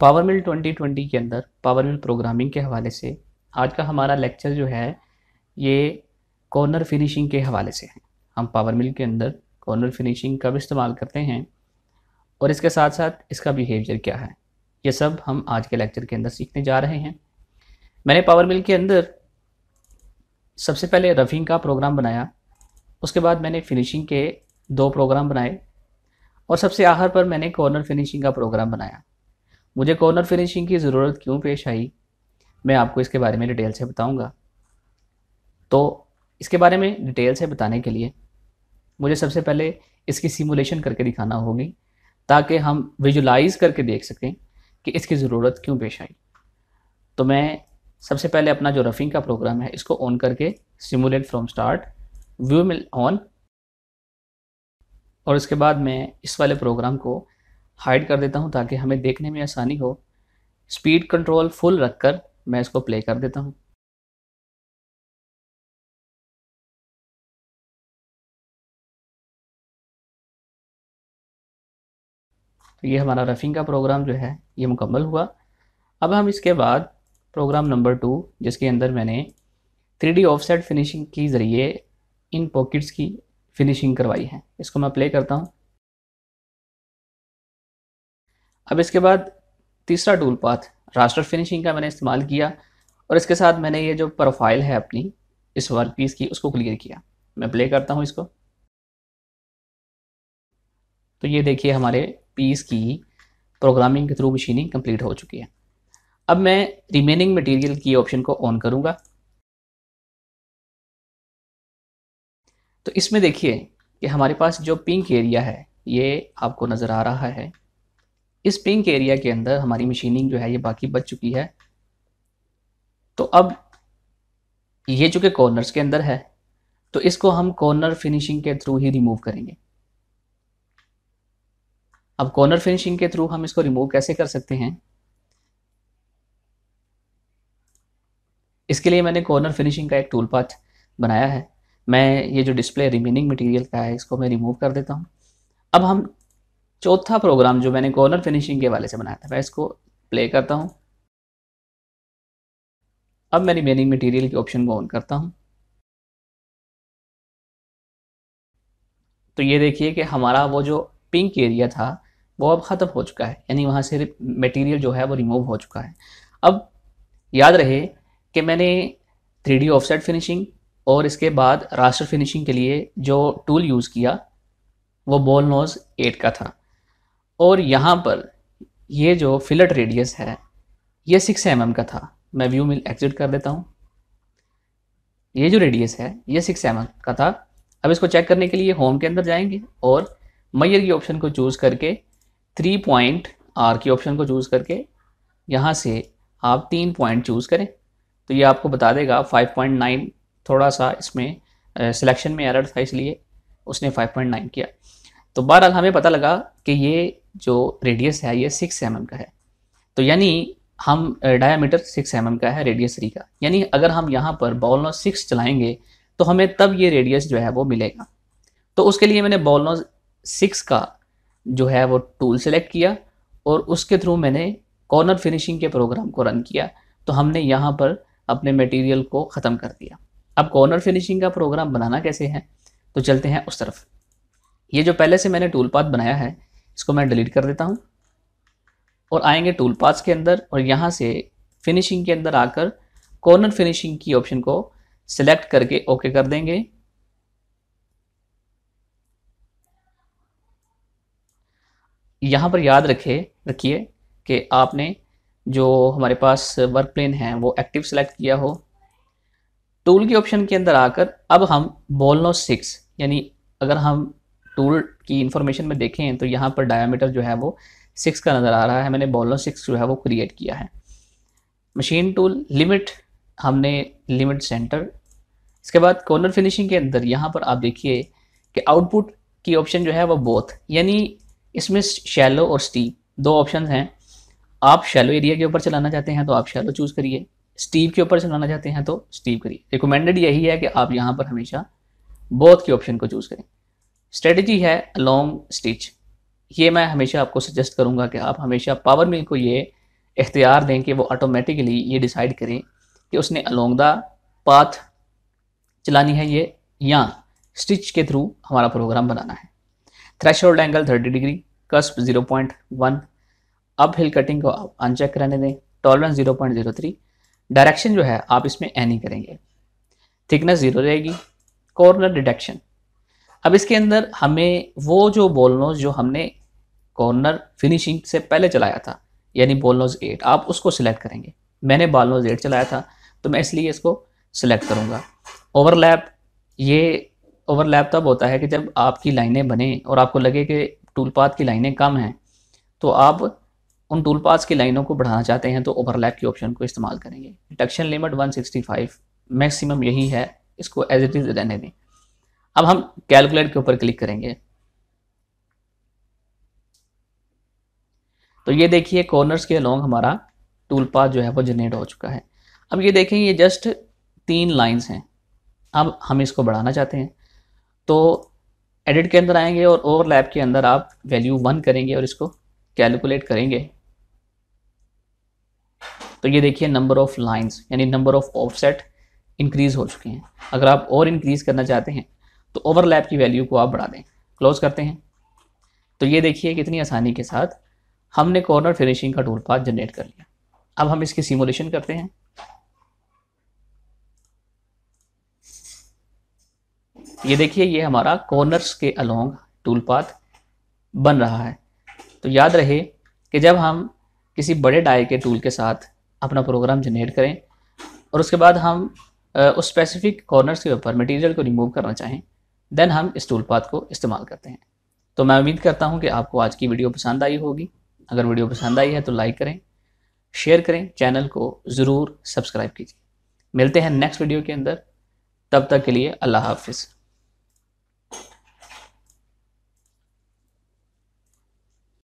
power मिल 2020 के अंदर power मिल programming के हवाले से आज का हमारा लेक्चर जो है ये कॉर्नर फिनिशिंग के हवाले से है हम पावर मिल के अंदर कॉर्नर फिनिशिंग कब इस्तेमाल करते हैं और इसके साथ साथ इसका बिहेवियर क्या है ये सब हम आज के लेक्चर के अंदर सीखने जा रहे हैं मैंने पावर मिल के अंदर सबसे पहले रफिंग का प्रोग्राम बनाया उसके बाद मैंने फिनिशिंग के दो प्रोग्राम बनाए और सबसे आखिर पर मैंने कॉर्नर फिनिशिंग का प्रोग्राम बनाया मुझे कॉर्नर फिनिशिंग की ज़रूरत क्यों पेश आई मैं आपको इसके बारे में डिटेल से बताऊंगा तो इसके बारे में डिटेल से बताने के लिए मुझे सबसे पहले इसकी सिमुलेशन करके दिखाना होगी ताकि हम विजुलाइज करके देख सकें कि इसकी ज़रूरत क्यों पेश आई तो मैं सबसे पहले अपना जो रफिंग का प्रोग्राम है इसको ऑन करके simulate from start view mill on और इसके बाद मैं इस वाले प्रोग्राम को हाइड कर देता हूँ ताकि हमें देखने में आसानी हो स्पीड कंट्रोल फुल रखकर मैं इसको प्ले कर देता हूँ तो ये हमारा रफिंग का प्रोग्राम जो है ये मुकम्मल हुआ अब हम इसके बाद प्रोग्राम नंबर टू जिसके अंदर मैंने थ्री डी ऑफसेट फिनिशिंग के ज़रिए इन पॉकेट्स की फिनिशिंग करवाई है इसको मैं प्ले करता हूँ अब इसके बाद तीसरा टूल पाथ रास्टर फिनिशिंग का मैंने इस्तेमाल किया और इसके साथ मैंने ये जो प्रोफाइल है अपनी इस वर्क पीस की उसको क्लियर किया मैं प्ले करता हूँ इसको तो ये देखिए हमारे पीस की प्रोग्रामिंग के थ्रू मशीनिंग कंप्लीट हो चुकी है अब मैं रिमेनिंग मटेरियल की ऑप्शन को ऑन करूँगा तो इसमें देखिए कि हमारे पास जो पिंक एरिया है ये आपको नज़र आ रहा है इस पिंक एरिया के अंदर हमारी मशीनिंग जो है ये बाकी बच चुकी है तो अब ये चूंकि कॉर्नर्स के अंदर है तो इसको हम कॉर्नर फिनिशिंग के थ्रू ही रिमूव करेंगे अब कॉर्नर फिनिशिंग के थ्रू हम इसको रिमूव कैसे कर सकते हैं इसके लिए मैंने कॉर्नर फिनिशिंग का एक टूल पाथ बनाया है मैं ये जो डिस्प्ले रिमेनिंग मटेरियल का है इसको मैं रिमूव कर देता हूँ अब हम चौथा प्रोग्राम जो मैंने कॉर्नर फिनिशिंग के वाले से बनाया था मैं इसको प्ले करता हूँ अब मैं रिमेनिंग मटेरियल के ऑप्शन को ऑन करता हूँ तो ये देखिए कि हमारा वो जो पिंक एरिया था वो अब ख़त्म हो चुका है यानी वहाँ से मटेरियल जो है वो रिमूव हो चुका है अब याद रहे कि मैंने थ्री डी ऑफसेट फिनिशिंग और इसके बाद रास्टर फिनिशिंग के लिए जो टूल यूज़ किया वो बॉल नोज एट का था और यहाँ पर ये जो फिलट रेडियस है ये सिक्स एम mm का था मैं व्यू मिल एग्जिट कर देता हूँ ये जो रेडियस है ये सिक्स एम mm का था अब इसको चेक करने के लिए होम के अंदर जाएंगे और मैयर की ऑप्शन को चूज़ करके थ्री पॉइंट आर की ऑप्शन को चूज़ करके यहाँ से आप तीन पॉइंट चूज़ करें तो ये आपको बता देगा फाइव पॉइंट नाइन थोड़ा सा इसमें सिलेक्शन में एरर था इसलिए उसने फाइव पॉइंट नाइन किया तो बहरहाल हमें पता लगा कि ये जो रेडियस है ये सिक्स एम mm का है तो यानी हम डायामीटर सिक्स एम का है रेडियस री का यानी अगर हम यहाँ पर बॉल नो सिक्स चलाएंगे तो हमें तब ये रेडियस जो है वो मिलेगा तो उसके लिए मैंने बॉल नो सिक्स का जो है वो टूल सेलेक्ट किया और उसके थ्रू मैंने कॉर्नर फिनिशिंग के प्रोग्राम को रन किया तो हमने यहाँ पर अपने मटेरियल को ख़त्म कर दिया अब कॉर्नर फिनिशिंग का प्रोग्राम बनाना कैसे है तो चलते हैं उस तरफ ये जो पहले से मैंने टूल पाथ बनाया है इसको मैं डिलीट कर देता हूँ और आएंगे टूल पास के अंदर और यहाँ से फिनिशिंग के अंदर आकर कॉर्नर फिनिशिंग की ऑप्शन को सिलेक्ट करके ओके कर देंगे यहाँ पर याद रखे रखिए कि आपने जो हमारे पास वर्क प्लेन है वो एक्टिव सेलेक्ट किया हो टूल के ऑप्शन के अंदर आकर अब हम बोलनो सिक्स यानी अगर हम टूल की इन्फॉर्मेशन में देखें तो यहाँ पर डायामीटर जो है वो सिक्स का नज़र आ रहा है मैंने बॉलर सिक्स जो है वो क्रिएट किया है मशीन टूल लिमिट हमने लिमिट सेंटर इसके बाद कॉर्नर फिनिशिंग के अंदर यहाँ पर आप देखिए कि आउटपुट की ऑप्शन जो है वो बोथ यानी इसमें शैलो और स्टीप दो ऑप्शन हैं आप शैलो एरिया के ऊपर चलाना चाहते हैं तो आप शैलो चूज़ करिए स्टीव के ऊपर चलाना चाहते हैं तो स्टीव करिए रिकमेंडेड यही है कि आप यहाँ पर हमेशा बोथ के ऑप्शन को चूज़ करें स्ट्रेटजी है लॉन्ग स्टिच ये मैं हमेशा आपको सजेस्ट करूँगा कि आप हमेशा पावर मिल को ये इख्तियार दें कि वो ऑटोमेटिकली ये डिसाइड करें कि उसने अलोंग द पाथ चलानी है ये या स्टिच के थ्रू हमारा प्रोग्राम बनाना है thresh angle thirty degree cusp zero point one uphill cutting को आप अनचेक कराने दें tolerance zero point zero three direction जो है आप इसमें एनी करेंगे थिकनेस ज़ीरो रहेगी कॉर्नर डिटेक्शन अब इसके अंदर हमें वो जो बोलनोज जो हमने कॉर्नर फिनिशिंग से पहले चलाया था यानी बॉलनोज एट आप उसको सिलेक्ट करेंगे मैंने बालनोज एट चलाया था तो मैं इसलिए इसको सिलेक्ट करूँगा ओवरलैप ये ओवरलैप तब होता है कि जब आपकी लाइनें बने और आपको लगे कि टूल पाथ की लाइनें कम हैं तो आप उन टूल पाथ की लाइनों को बढ़ाना चाहते हैं तो ओवरलैप के ऑप्शन को इस्तेमाल करेंगे डिटक्शन लिमिट 165 मैक्सिमम यही है इसको एज इट इज़ रहने दें अब हम कैलकुलेट के ऊपर क्लिक करेंगे तो ये देखिए कॉर्नर्स के अलोंग हमारा टूल पाथ जो है वो जनरेट हो चुका है अब ये देखें ये जस्ट तीन लाइंस हैं अब हम इसको बढ़ाना चाहते हैं तो एडिट के अंदर आएंगे और ओवरलैप के अंदर आप वैल्यू वन करेंगे और इसको कैलकुलेट करेंगे तो ये देखिए नंबर ऑफ़ लाइंस यानी नंबर ऑफ़ ऑफसेट इंक्रीज़ हो चुके हैं अगर आप और इंक्रीज़ करना चाहते हैं तो ओवरलैप की वैल्यू को आप बढ़ा दें क्लोज करते हैं तो ये देखिए कितनी आसानी के साथ हमने कॉर्नर फिनिशिंग का टूल पाथ जनरेट कर लिया अब हम इसकी सिमुलेशन करते हैं ये देखिए ये हमारा कॉर्नर्स के अलोंग टूल पाथ बन रहा है तो याद रहे कि जब हम किसी बड़े डाय के टूल के साथ अपना प्रोग्राम जनरेट करें और उसके बाद हम उस स्पेसिफिक कॉर्नर्स के ऊपर मटेरियल को रिमूव करना चाहें देन हम इस टूल पाथ को इस्तेमाल करते हैं तो मैं उम्मीद करता हूँ कि आपको आज की वीडियो पसंद आई होगी अगर वीडियो पसंद आई है तो लाइक करें शेयर करें चैनल को ज़रूर सब्सक्राइब कीजिए मिलते हैं नेक्स्ट वीडियो के अंदर तब तक के लिए अल्लाह हाफिज़